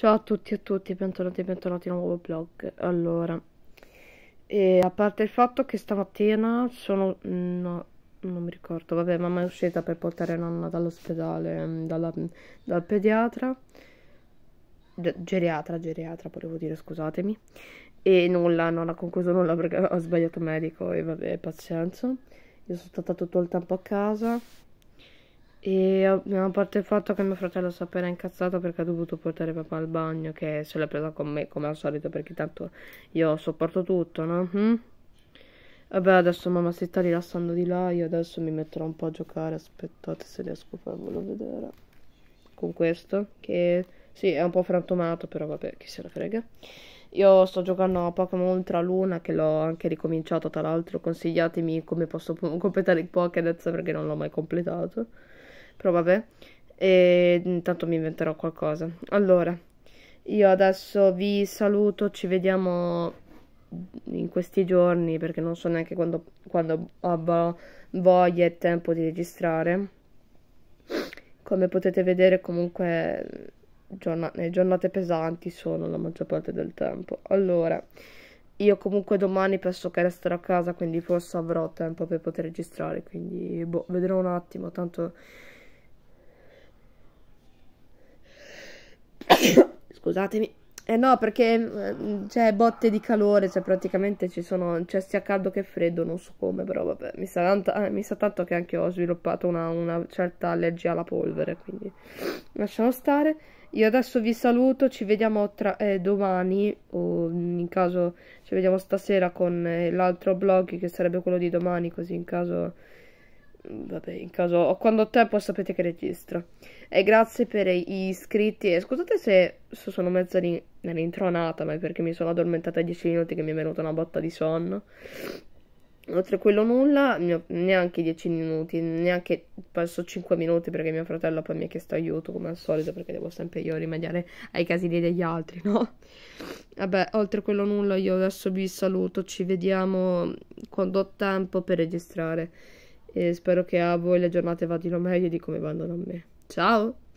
Ciao a tutti e a tutti, bentornati e bentornati in un nuovo blog. Allora, e a parte il fatto che stamattina sono... Mm, no, non mi ricordo, vabbè, mamma è uscita per portare nonna dall'ospedale, mm, dalla, dal pediatra, geriatra, geriatra, volevo dire, scusatemi, e nulla, non ha concluso nulla perché ho sbagliato medico e vabbè, pazienza. Io sono stata tutto il tempo a casa e a parte il fatto che mio fratello si è appena incazzato perché ha dovuto portare papà al bagno, che se l'ha presa con me come al solito perché tanto io sopporto tutto, no? Mm? Vabbè, adesso mamma si sta rilassando di là, io adesso mi metterò un po' a giocare, aspettate se riesco a farvelo vedere. Con questo, che sì, è un po' frantumato, però vabbè, chi se la frega. Io sto giocando a Pokémon Ultra Luna, che l'ho anche ricominciato, tra l'altro consigliatemi come posso completare il Pokédex perché non l'ho mai completato però vabbè, e intanto mi inventerò qualcosa. Allora, io adesso vi saluto, ci vediamo in questi giorni perché non so neanche quando, quando ho voglia e tempo di registrare. Come potete vedere comunque giornate, giornate pesanti sono la maggior parte del tempo. Allora, io comunque domani penso che resterò a casa, quindi forse avrò tempo per poter registrare, quindi boh, vedrò un attimo, tanto scusatemi. Eh no, perché mm, c'è cioè, botte di calore, cioè praticamente ci sono, cioè sia caldo che freddo, non so come, però vabbè, mi sa tanto, eh, mi sa tanto che anche ho sviluppato una, una certa allergia alla polvere, quindi lasciamo stare. Io adesso vi saluto, ci vediamo tra, eh, domani, o mm, in caso ci vediamo stasera con eh, l'altro blog che sarebbe quello di domani, così in caso Vabbè, in caso quando ho tempo sapete che registro. E grazie per gli iscritti. E scusate se sono mezza rintronata, ma è perché mi sono addormentata 10 minuti che mi è venuta una botta di sonno. Oltre a quello nulla, neanche 10 minuti, neanche penso 5 minuti perché mio fratello poi mi ha chiesto aiuto come al solito perché devo sempre io rimediare ai casini degli altri, no? Vabbè, oltre a quello nulla io adesso vi saluto, ci vediamo quando ho tempo per registrare e spero che a voi le giornate vadino meglio di come vanno a me. Ciao!